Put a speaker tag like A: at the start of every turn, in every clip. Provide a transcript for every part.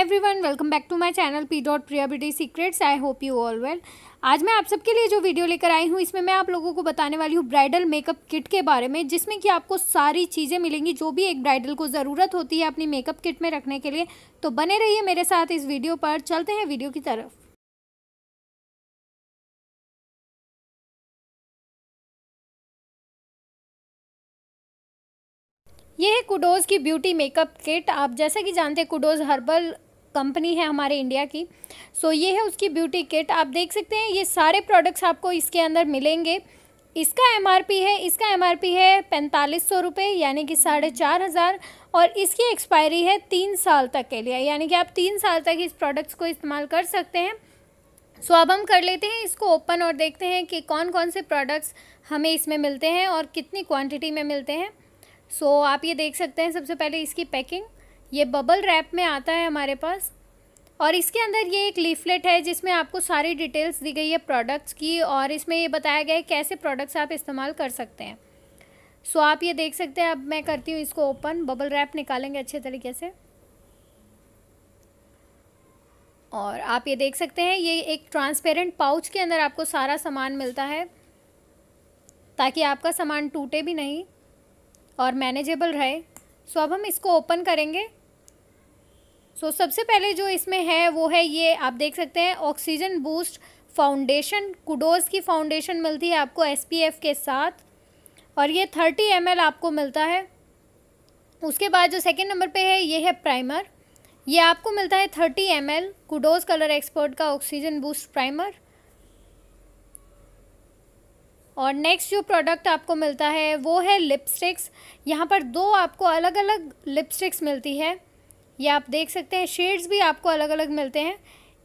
A: high everyone welcome back to my channel P dot Priya beauty secrets I hope you all well आज मैं आप सबके लिए जो वीडियो लेकर आई हूँ इसमें मैं आप लोगों को बताने वाली हूँ ब्राइडल मेकअप किट के बारे में जिसमें कि आपको सारी चीज़ें मिलेंगी जो भी एक ब्राइडल को ज़रूरत होती है अपनी मेकअप किट में रखने के लिए तो बने रहिए मेरे साथ इस वीडियो पर चलते हैं वीडियो की तरफ यह है कुडोज़ की ब्यूटी मेकअप किट आप जैसा कि जानते हैं कुडोज़ हर्बल कंपनी है हमारे इंडिया की सो so, ये है उसकी ब्यूटी किट आप देख सकते हैं ये सारे प्रोडक्ट्स आपको इसके अंदर मिलेंगे इसका एम है इसका एम है पैंतालीस सौ रुपये यानी कि साढ़े चार हज़ार और इसकी एक्सपायरी है तीन साल तक के लिए यानी कि आप तीन साल तक इस प्रोडक्ट्स को इस्तेमाल कर सकते हैं सो अब हम कर लेते हैं इसको ओपन और देखते हैं कि कौन कौन से प्रोडक्ट्स हमें इसमें मिलते हैं और कितनी क्वान्टिटी में मिलते हैं सो so, आप ये देख सकते हैं सबसे पहले इसकी पैकिंग ये बबल रैप में आता है हमारे पास और इसके अंदर ये एक लीफलेट है जिसमें आपको सारी डिटेल्स दी गई है प्रोडक्ट्स की और इसमें ये बताया गया है कैसे प्रोडक्ट्स आप इस्तेमाल कर सकते हैं सो आप ये देख सकते हैं अब मैं करती हूँ इसको ओपन बबल रैप निकालेंगे अच्छे तरीके से और आप ये देख सकते हैं ये एक ट्रांसपेरेंट पाउच के अंदर आपको सारा सामान मिलता है ताकि आपका सामान टूटे भी नहीं और मैनेजेबल रहे सो अब हम इसको ओपन करेंगे सो so, सबसे पहले जो इसमें है वो है ये आप देख सकते हैं ऑक्सीजन बूस्ट फाउंडेशन कुडोज की फाउंडेशन मिलती है आपको एस के साथ और ये थर्टी एम आपको मिलता है उसके बाद जो सेकेंड नंबर पे है ये है प्राइमर ये आपको मिलता है thirty M L kudos colour expert का ऑक्सीजन बूस्ट प्राइमर और नेक्स्ट जो प्रोडक्ट आपको मिलता है वो है लिपस्टिक्स यहाँ पर दो आपको अलग अलग लिपस्टिक्स मिलती है ये आप देख सकते हैं शेड्स भी आपको अलग अलग मिलते हैं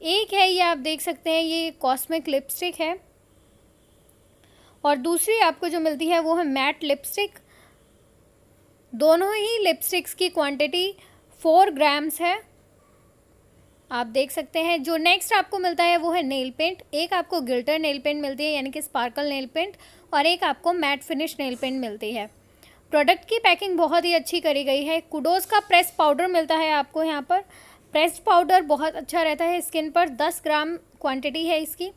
A: एक है ये आप देख सकते हैं ये कॉस्मिक लिपस्टिक है और दूसरी आपको जो मिलती है वो है मैट लिपस्टिक दोनों ही लिपस्टिक्स की क्वांटिटी फोर ग्राम्स है आप देख सकते हैं जो नेक्स्ट आपको मिलता है वो है नेल पेंट एक आपको गिल्टर नेल पेंट मिलती है यानी कि स्पार्कल नेल पेंट और एक आपको मैट फिनिश नेल पेंट मिलती है प्रोडक्ट की पैकिंग बहुत ही अच्छी करी गई है कुडोज़ का प्रेस पाउडर मिलता है आपको यहाँ पर प्रेस्ड पाउडर बहुत अच्छा रहता है स्किन पर 10 ग्राम क्वांटिटी है इसकी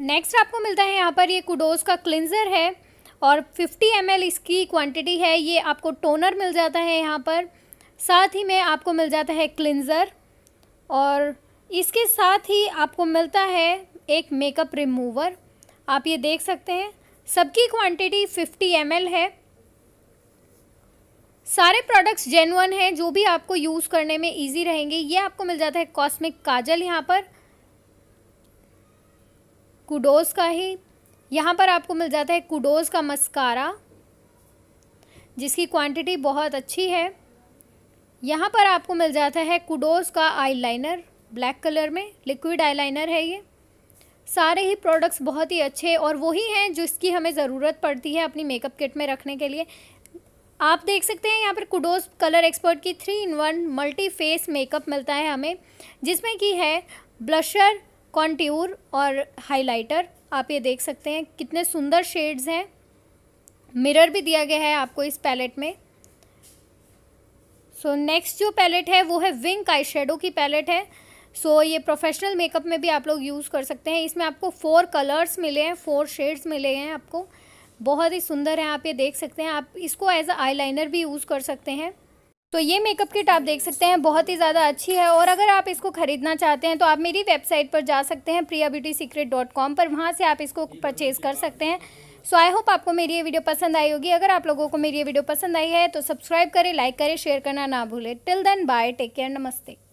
A: नेक्स्ट आपको मिलता है यहाँ पर ये कुडोज़ का क्लिनज़र है और 50 एम इसकी क्वांटिटी है ये आपको टोनर मिल जाता है यहाँ पर साथ ही में आपको मिल जाता है क्लिनज़र और इसके साथ ही आपको मिलता है एक मेकअप रिमूवर आप ये देख सकते हैं सबकी क्वांटिटी 50 एम है सारे प्रोडक्ट्स जेनवन हैं जो भी आपको यूज़ करने में इजी रहेंगे ये आपको मिल जाता है कॉस्मिक काजल यहाँ पर कुडोज़ का ही यहाँ पर आपको मिल जाता है कुडोज़ का मस्कारा जिसकी क्वांटिटी बहुत अच्छी है यहाँ पर आपको मिल जाता है कुडोज़ का आईलाइनर ब्लैक कलर में लिक्विड आईलाइनर है ये सारे ही प्रोडक्ट्स बहुत ही अच्छे और वही हैं जिसकी हमें ज़रूरत पड़ती है अपनी मेकअप किट में रखने के लिए आप देख सकते हैं यहाँ पर कुडोज कलर एक्सपर्ट की three in one multi face makeup मिलता है हमें जिसमें कि है ब्लशर कॉन्ट्यूर और हाइलाइटर आप ये देख सकते हैं कितने सुंदर शेड्स हैं मिरर भी दिया गया है आपको इस पैलेट में सो so, नेक्स्ट जो पैलेट है वो है विंक आई शेडो की पैलेट है सो so, ये प्रोफेशनल मेकअप में भी आप लोग यूज़ कर सकते हैं इसमें आपको फोर कलर्स मिले हैं फोर शेड्स मिले हैं आपको बहुत ही सुंदर है आप ये देख सकते हैं आप इसको एज अ लाइनर भी यूज़ कर सकते हैं तो ये मेकअप किट आप देख सकते हैं बहुत ही ज़्यादा अच्छी है और अगर आप इसको ख़रीदना चाहते हैं तो आप मेरी वेबसाइट पर जा सकते हैं Priya beauty secret dot com पर वहाँ से आप इसको परचेज़ कर सकते हैं सो आई होप आपको मेरी ये वीडियो पसंद आई होगी अगर आप लोगों को मेरी ये वीडियो पसंद आई है तो सब्सक्राइब करें लाइक करें शेयर करना ना भूलें till then bye take care नमस्ते